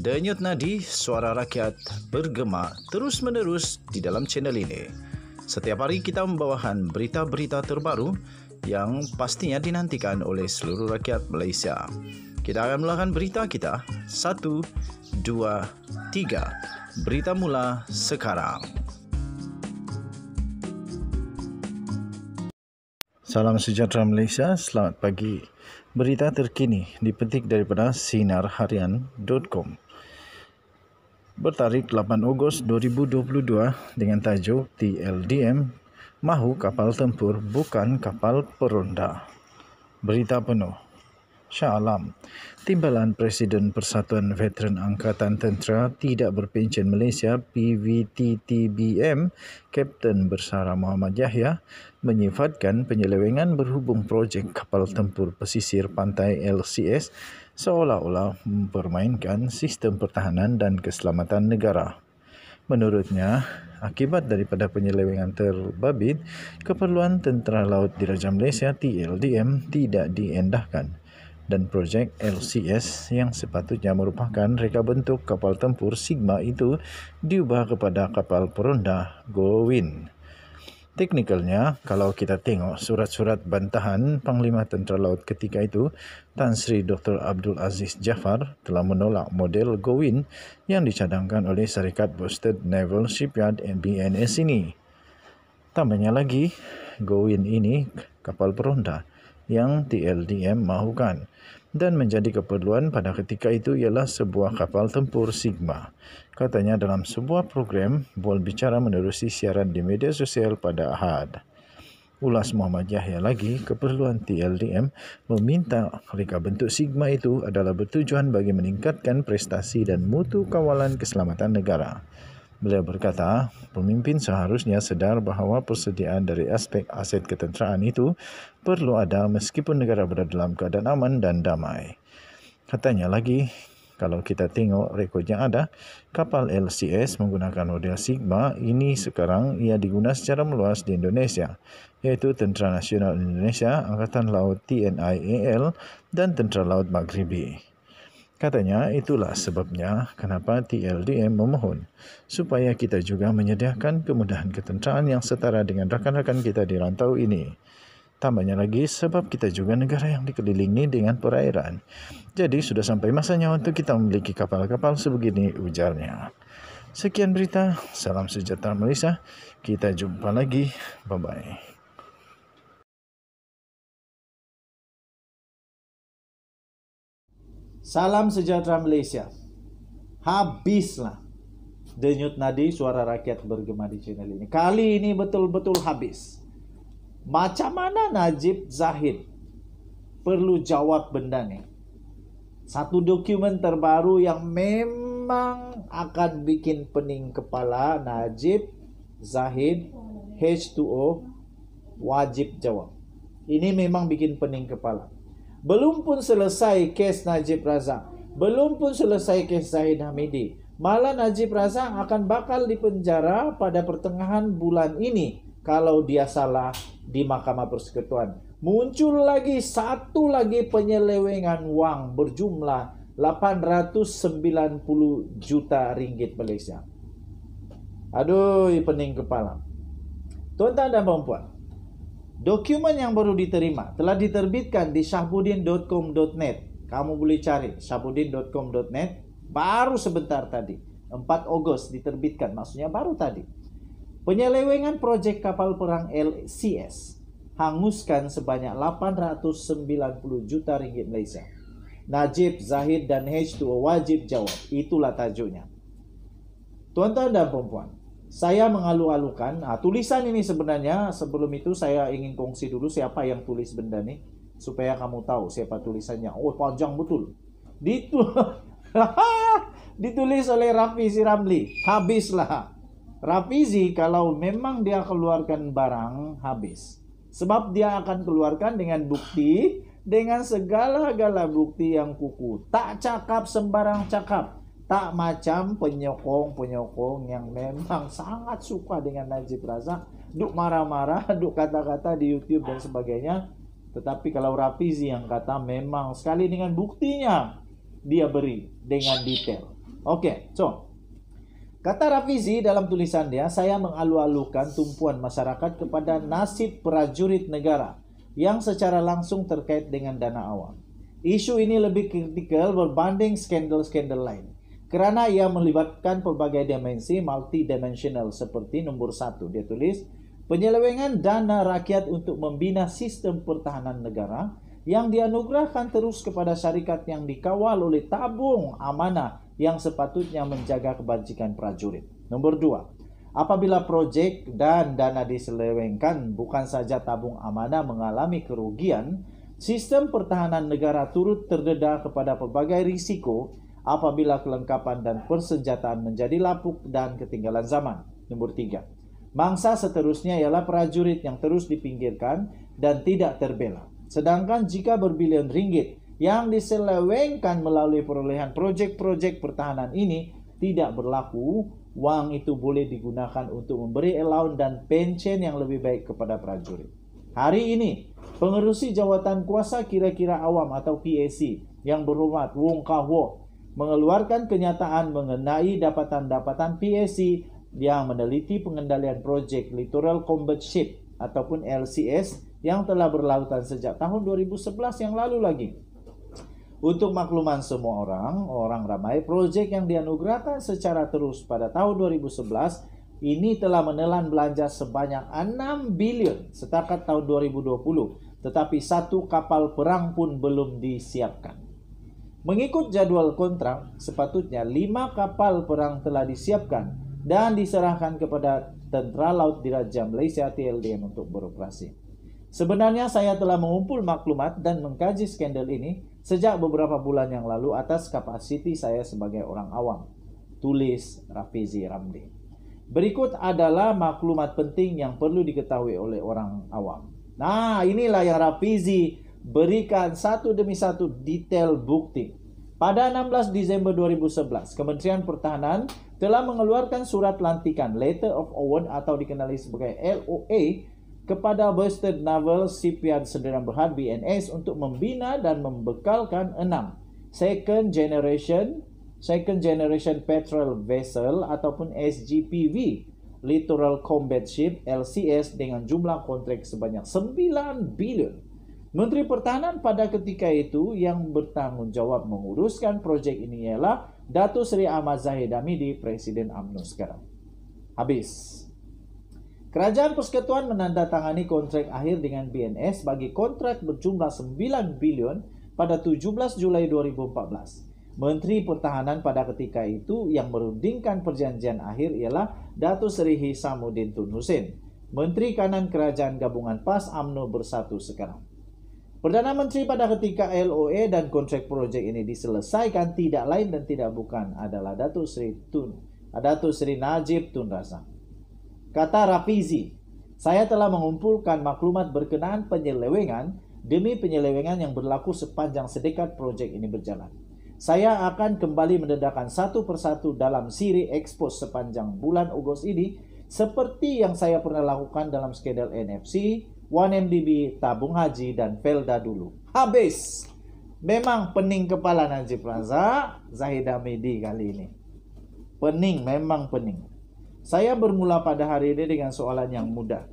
Denyut nadi suara rakyat bergema terus-menerus di dalam channel ini. Setiap hari kita membawakan berita-berita terbaru yang pastinya dinantikan oleh seluruh rakyat Malaysia. Kita akan melakukan berita kita. Satu, dua, tiga. Berita mula sekarang. Salam sejahtera Malaysia, selamat pagi. Berita terkini dipetik daripada sinarharian.com bertarik 8 Ogos 2022 dengan tajuk TLDM Mahu Kapal Tempur Bukan Kapal Peronda. Berita penuh. Shah Timbalan Presiden Persatuan Veteran Angkatan Tentera Tidak Berpencen Malaysia PVTTBM Kapten Bersara Muhammad Yahya menyifatkan penyelewengan berhubung projek kapal tempur pesisir pantai LCS seolah-olah mempermainkan sistem pertahanan dan keselamatan negara. Menurutnya, akibat daripada penyelewengan terbabit, keperluan tentera laut Diraja Malaysia TLDM tidak diendahkan dan projek LCS yang sepatutnya merupakan reka bentuk kapal tempur Sigma itu diubah kepada kapal peronda Gowin. Teknikalnya, kalau kita tengok surat-surat bantahan Panglima Tentera Laut ketika itu, Tan Sri Dr. Abdul Aziz Jafar telah menolak model Gowin yang dicadangkan oleh Syarikat Boosted Naval Shipyard BNS ini. Tambahnya lagi, Gowin ini kapal peronda yang TLDM mahukan dan menjadi keperluan pada ketika itu ialah sebuah kapal tempur Sigma katanya dalam sebuah program bual bicara menerusi siaran di media sosial pada Ahad. Ulas Muhammad Yahya lagi, keperluan TLDM meminta reka bentuk Sigma itu adalah bertujuan bagi meningkatkan prestasi dan mutu kawalan keselamatan negara. Beliau berkata, pemimpin seharusnya sedar bahawa persediaan dari aspek aset ketenteraan itu perlu ada meskipun negara berada dalam keadaan aman dan damai. Katanya lagi, kalau kita tengok rekod yang ada, kapal LCS menggunakan model Sigma ini sekarang ia digunakan secara meluas di Indonesia, iaitu Tentera Nasional Indonesia, Angkatan Laut TNIAL dan Tentera Laut Maghribi. Katanya itulah sebabnya kenapa TLDM memohon supaya kita juga menyediakan kemudahan ketenteraan yang setara dengan rakan-rakan kita di rantau ini. Tambahnya lagi, sebab kita juga negara yang dikelilingi dengan perairan. Jadi sudah sampai masanya untuk kita memiliki kapal-kapal sebegini ujarnya. Sekian berita, salam sejahtera Malaysia. Kita jumpa lagi, bye-bye. Salam sejahtera Malaysia. Habislah denyut nadi suara rakyat bergema di channel ini. Kali ini betul-betul habis. Macam mana Najib Zahid perlu jawab benda nih? Satu dokumen terbaru yang memang akan bikin pening kepala Najib Zahid H2O wajib jawab. Ini memang bikin pening kepala. Belum pun selesai kes Najib Razak. Belum pun selesai kes Zahid Hamidi. Malah Najib Razak akan bakal dipenjara pada pertengahan bulan ini kalau dia salah di Mahkamah Persekutuan. Muncul lagi satu lagi penyelewengan uang berjumlah 890 juta ringgit Malaysia. Aduh, pening kepala. Tuan-tuan dan Puan, dokumen yang baru diterima telah diterbitkan di syahbudin.com.net. Kamu boleh cari syahbudin.com.net baru sebentar tadi. 4 Ogos diterbitkan, maksudnya baru tadi. Penyelewengan proyek kapal perang LCS hanguskan sebanyak 890 juta ringgit Malaysia. Najib, Zahid dan H2 wajib jawab. Itulah tajuknya. Tuan-tuan dan perempuan, saya mengalu-alukan, nah, tulisan ini sebenarnya sebelum itu saya ingin kongsi dulu siapa yang tulis benda ini supaya kamu tahu siapa tulisannya. Oh, panjang betul. Ditul ditulis oleh Raffi Siramli. Habislah. Rafizi kalau memang dia keluarkan barang habis. Sebab dia akan keluarkan dengan bukti, dengan segala-gala bukti yang kuku. Tak cakap sembarang cakap. Tak macam penyokong-penyokong yang memang sangat suka dengan Najib Razak. Duk marah-marah, duk kata-kata di Youtube dan sebagainya. Tetapi kalau Rafizi yang kata memang sekali dengan buktinya dia beri dengan detail. Oke, okay, so Kata Rafizi dalam tulisannya, saya mengalu-alukan tumpuan masyarakat kepada nasib prajurit negara yang secara langsung terkait dengan dana awam. Isu ini lebih kritikal berbanding skandal-skandal lain karena ia melibatkan pelbagai dimensi multidimensional seperti nomor satu dia tulis penyelewengan dana rakyat untuk membina sistem pertahanan negara yang dianugerahkan terus kepada syarikat yang dikawal oleh tabung amanah yang sepatutnya menjaga kebajikan prajurit. Nomor dua, apabila proyek dan dana diselewengkan bukan saja tabung amanah mengalami kerugian, sistem pertahanan negara turut terdedah kepada pelbagai risiko apabila kelengkapan dan persenjataan menjadi lapuk dan ketinggalan zaman. Nomor tiga, Mangsa seterusnya ialah prajurit yang terus dipinggirkan dan tidak terbela. Sedangkan jika berbilion ringgit yang diselewengkan melalui perolehan proyek-proyek pertahanan ini tidak berlaku, uang itu boleh digunakan untuk memberi elaun dan pension yang lebih baik kepada prajurit. Hari ini, pengerusi jawatan kuasa kira-kira awam atau PAC yang berhormat Wong Kahwo mengeluarkan kenyataan mengenai dapatan-dapatan PAC yang meneliti pengendalian proyek Littoral Combat Ship ataupun LCS yang telah berlautan sejak tahun 2011 yang lalu lagi. Untuk makluman semua orang, orang ramai, proyek yang dianugerahkan secara terus pada tahun 2011 ini telah menelan belanja sebanyak 6 bilion setakat tahun 2020, tetapi satu kapal perang pun belum disiapkan. Mengikut jadwal kontrak, sepatutnya lima kapal perang telah disiapkan dan diserahkan kepada Tentara Laut Diraja Malaysia TLDM untuk beroperasi. Sebenarnya saya telah mengumpul maklumat dan mengkaji skandal ini sejak beberapa bulan yang lalu atas kapasiti saya sebagai orang awam. Tulis Rafizi Ramli. Berikut adalah maklumat penting yang perlu diketahui oleh orang awam. Nah, inilah yang Rafizi berikan satu demi satu detail bukti. Pada 16 Desember 2011, Kementerian Pertahanan telah mengeluarkan surat lantikan Letter of Award atau dikenali sebagai LOA kepada Western Naval Shipyard Sdn Bhd BNS untuk membina dan membekalkan enam second generation second generation petrol vessel ataupun SGPV Littoral Combat Ship LCS dengan jumlah kontrak sebanyak 9 bilion. Menteri Pertahanan pada ketika itu yang bertanggungjawab menguruskan projek ini ialah Datu Seri Ahmad Zahid Hamidi, Presiden UMNO sekarang. Habis. Kerajaan Persekutuan menandatangani kontrak akhir dengan BNS bagi kontrak berjumlah 9 bilion pada 17 Julai 2014. Menteri Pertahanan pada ketika itu yang merundingkan perjanjian akhir ialah Datu Sri Hisamuddin Tun Hussein, Menteri Kanan Kerajaan Gabungan PAS AMNO Bersatu sekarang. Perdana Menteri pada ketika LOE dan kontrak proyek ini diselesaikan tidak lain dan tidak bukan adalah Datu Sri Tun, Datu Sri Najib Tun Razak. Kata Rafizi, saya telah mengumpulkan maklumat berkenaan penyelewengan demi penyelewengan yang berlaku sepanjang sedekat proyek ini berjalan. Saya akan kembali mendedahkan satu persatu dalam siri ekspos sepanjang bulan Agustus ini seperti yang saya pernah lakukan dalam skedel NFC, 1MDB, Tabung Haji, dan Pelda dulu. Habis! Memang pening kepala Najib Razak, Zahid Hamidi kali ini. Pening, memang pening. Saya bermula pada hari ini dengan soalan yang mudah.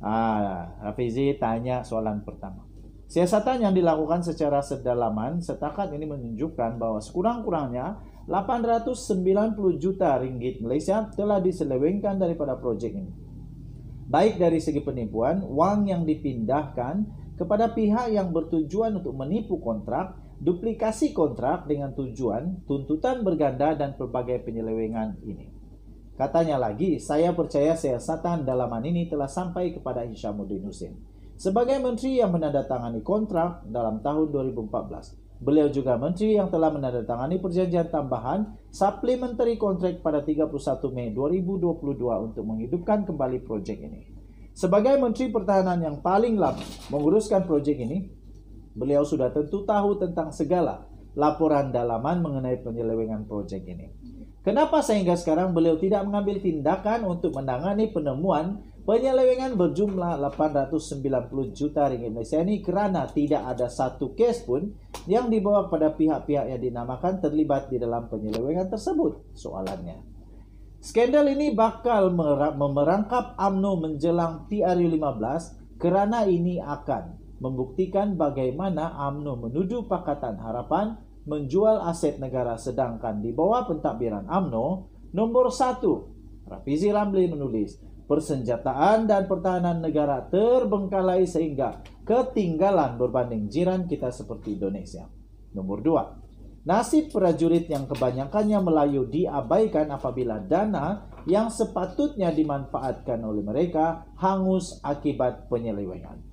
Ah, Hafizi tanya soalan pertama. Siasatan yang dilakukan secara sedalaman setakat ini menunjukkan bahwa sekurang-kurangnya 890 juta ringgit Malaysia telah diselewengkan daripada proyek ini. Baik dari segi penipuan, wang yang dipindahkan kepada pihak yang bertujuan untuk menipu kontrak, duplikasi kontrak dengan tujuan, tuntutan berganda dan pelbagai penyelewengan ini. Katanya lagi, saya percaya siasatan dalaman ini telah sampai kepada Hishamuddin Hussein. Sebagai menteri yang menandatangani kontrak dalam tahun 2014, beliau juga menteri yang telah menandatangani perjanjian tambahan supplementary contract pada 31 Mei 2022 untuk menghidupkan kembali projek ini. Sebagai menteri pertahanan yang paling lama menguruskan projek ini, beliau sudah tentu tahu tentang segala laporan dalaman mengenai penyelewengan proyek ini. Kenapa sehingga sekarang beliau tidak mengambil tindakan untuk menangani penemuan penyelewengan berjumlah 890 juta ringgit Malaysia ini kerana tidak ada satu kes pun yang dibawa kepada pihak-pihak yang dinamakan terlibat di dalam penyelewengan tersebut soalannya. Skandal ini bakal memerangkap AMNO menjelang PRU15 kerana ini akan membuktikan bagaimana AMNO menuju Pakatan Harapan menjual aset negara sedangkan di bawah pentadbiran AMNO nomor satu, Rafizi Ramli menulis persenjataan dan pertahanan negara terbengkalai sehingga ketinggalan berbanding jiran kita seperti Indonesia. Nomor dua, Nasib prajurit yang kebanyakannya Melayu diabaikan apabila dana yang sepatutnya dimanfaatkan oleh mereka hangus akibat penyelewengan.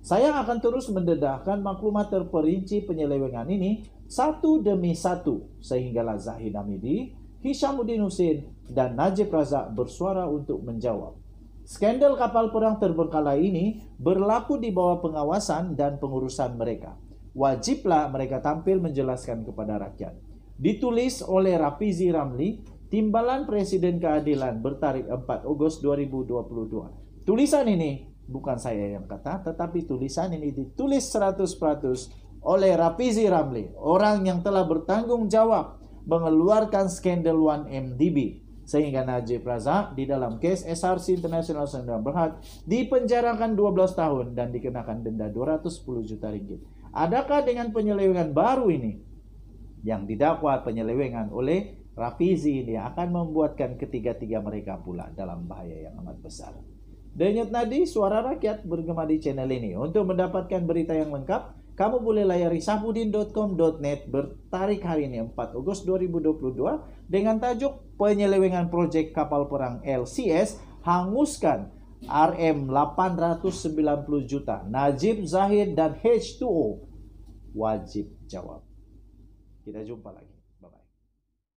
Saya akan terus mendedahkan maklumat terperinci penyelewengan ini satu demi satu sehinggalah Zahid Hamidi, Hishamuddin Husin, dan Najib Razak bersuara untuk menjawab. Skandal kapal perang terbengkalai ini berlaku di bawah pengawasan dan pengurusan mereka. Wajiblah mereka tampil menjelaskan kepada rakyat. Ditulis oleh Rafizi Ramli, Timbalan Presiden Keadilan bertarik 4 Agustus 2022. Tulisan ini bukan saya yang kata, tetapi tulisan ini ditulis 100% oleh Rafizi Ramli, orang yang telah bertanggung jawab mengeluarkan skandal 1MDB sehingga Najib Razak di dalam kes SRC International sendang Berhad dipenjarakan 12 tahun dan dikenakan denda 210 juta ringgit. Adakah dengan penyelewengan baru ini yang didakwa penyelewengan oleh Rafizi ini akan membuatkan ketiga-tiga mereka pula dalam bahaya yang amat besar? Denyut Nadi, suara rakyat bergema di channel ini. Untuk mendapatkan berita yang lengkap, kamu boleh layari sahbudin.com.net bertarik hari ini 4 Agustus 2022 dengan tajuk penyelewengan proyek kapal perang LCS hanguskan RM 890 juta. Najib Zahid dan H2O wajib jawab. Kita jumpa lagi.